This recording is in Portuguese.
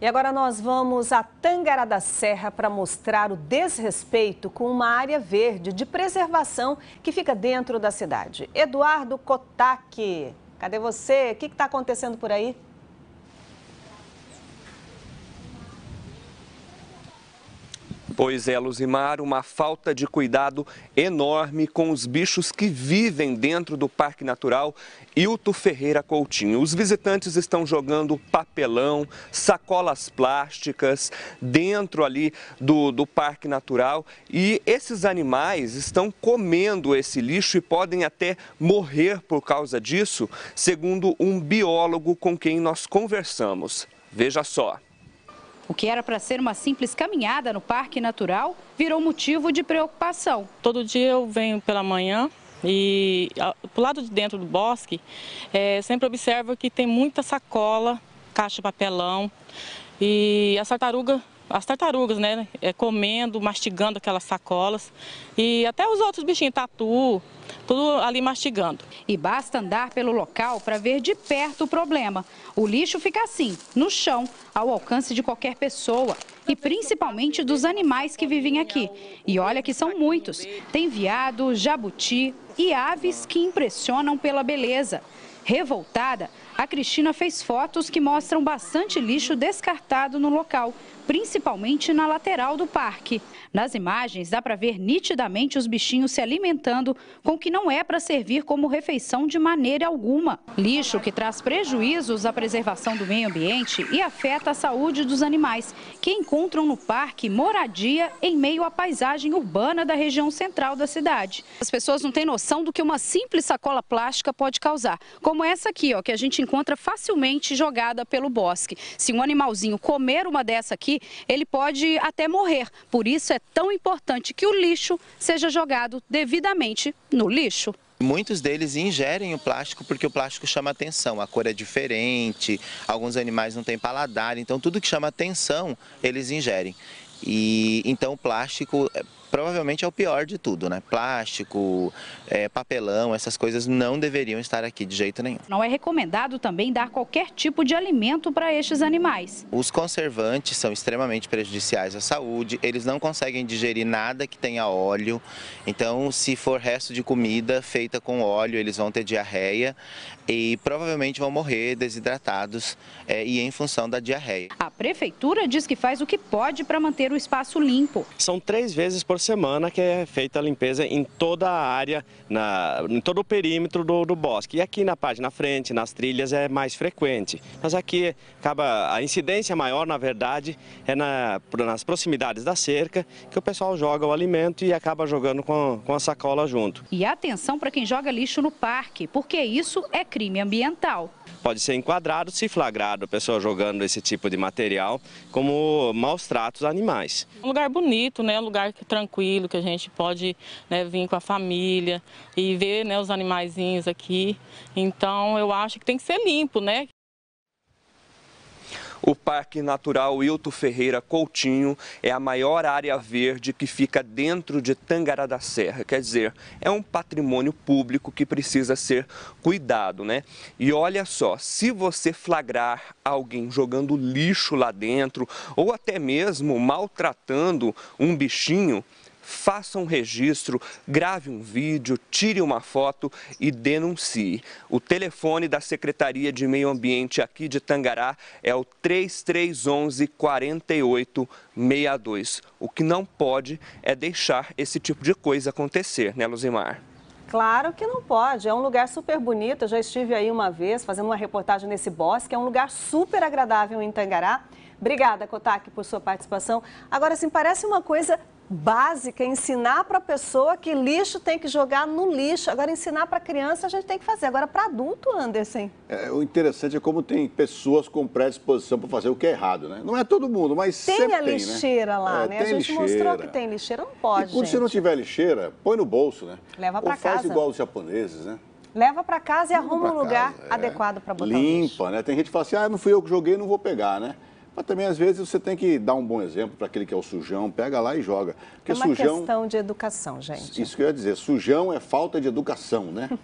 E agora nós vamos a Tangará da Serra para mostrar o desrespeito com uma área verde de preservação que fica dentro da cidade. Eduardo Kotak, cadê você? O que está acontecendo por aí? Pois é, Luzimar, uma falta de cuidado enorme com os bichos que vivem dentro do Parque Natural Ilto Ferreira Coutinho. Os visitantes estão jogando papelão, sacolas plásticas dentro ali do, do Parque Natural e esses animais estão comendo esse lixo e podem até morrer por causa disso, segundo um biólogo com quem nós conversamos. Veja só. O que era para ser uma simples caminhada no Parque Natural virou motivo de preocupação. Todo dia eu venho pela manhã e, para o lado de dentro do bosque, é, sempre observo que tem muita sacola, caixa de papelão. E as tartarugas as tartarugas, né? É, comendo, mastigando aquelas sacolas. E até os outros bichinhos, tatu, tudo ali mastigando. E basta andar pelo local para ver de perto o problema. O lixo fica assim, no chão, ao alcance de qualquer pessoa. E principalmente dos animais que vivem aqui. E olha que são muitos. Tem viado, jabuti e aves que impressionam pela beleza. Revoltada, a Cristina fez fotos que mostram bastante lixo descartado no local principalmente na lateral do parque. Nas imagens dá para ver nitidamente os bichinhos se alimentando com o que não é para servir como refeição de maneira alguma. Lixo que traz prejuízos à preservação do meio ambiente e afeta a saúde dos animais, que encontram no parque moradia em meio à paisagem urbana da região central da cidade. As pessoas não têm noção do que uma simples sacola plástica pode causar, como essa aqui, ó, que a gente encontra facilmente jogada pelo bosque. Se um animalzinho comer uma dessa aqui, aqui, ele pode até morrer. Por isso é tão importante que o lixo seja jogado devidamente no lixo. Muitos deles ingerem o plástico porque o plástico chama atenção, a cor é diferente, alguns animais não têm paladar, então tudo que chama atenção eles ingerem. E então o plástico provavelmente é o pior de tudo, né? Plástico, é, papelão, essas coisas não deveriam estar aqui de jeito nenhum. Não é recomendado também dar qualquer tipo de alimento para estes animais. Os conservantes são extremamente prejudiciais à saúde, eles não conseguem digerir nada que tenha óleo, então se for resto de comida feita com óleo, eles vão ter diarreia e provavelmente vão morrer desidratados é, e em função da diarreia. A prefeitura diz que faz o que pode para manter o espaço limpo. São três vezes por semana que é feita a limpeza em toda a área, na, em todo o perímetro do, do bosque. E aqui na parte na frente, nas trilhas, é mais frequente. Mas aqui acaba a incidência maior, na verdade, é na, nas proximidades da cerca que o pessoal joga o alimento e acaba jogando com, com a sacola junto. E atenção para quem joga lixo no parque, porque isso é crime ambiental pode ser enquadrado se flagrado a pessoa jogando esse tipo de material como maus tratos animais. Um lugar bonito, né? um lugar tranquilo que a gente pode né, vir com a família e ver né, os animaizinhos aqui. Então eu acho que tem que ser limpo, né? O Parque Natural Hilto Ferreira Coutinho é a maior área verde que fica dentro de Tangará da Serra. Quer dizer, é um patrimônio público que precisa ser cuidado, né? E olha só, se você flagrar alguém jogando lixo lá dentro ou até mesmo maltratando um bichinho, faça um registro, grave um vídeo, tire uma foto e denuncie. O telefone da Secretaria de Meio Ambiente aqui de Tangará é o 3311 4862. O que não pode é deixar esse tipo de coisa acontecer, né, Luzimar? Claro que não pode. É um lugar super bonito. Eu já estive aí uma vez fazendo uma reportagem nesse bosque. É um lugar super agradável em Tangará. Obrigada, Kotak, por sua participação. Agora, assim, parece uma coisa básica, ensinar para a pessoa que lixo tem que jogar no lixo. Agora, ensinar para criança a gente tem que fazer. Agora, para adulto, Anderson. É, o interessante é como tem pessoas com predisposição para fazer o que é errado, né? Não é todo mundo, mas tem sempre a tem, né? lixeira né? lá, é, né? A gente lixeira. mostrou que tem lixeira, não pode. E quando gente. você não tiver lixeira, põe no bolso, né? Leva para casa. Faz igual os japoneses, né? Leva para casa e Leva arruma um lugar é. adequado para botar Limpa, né? Tem gente que fala assim, ah, não fui eu que joguei, não vou pegar, né? Mas também, às vezes, você tem que dar um bom exemplo para aquele que é o sujão, pega lá e joga. Porque é uma sujão... questão de educação, gente. Isso que eu ia dizer, sujão é falta de educação, né?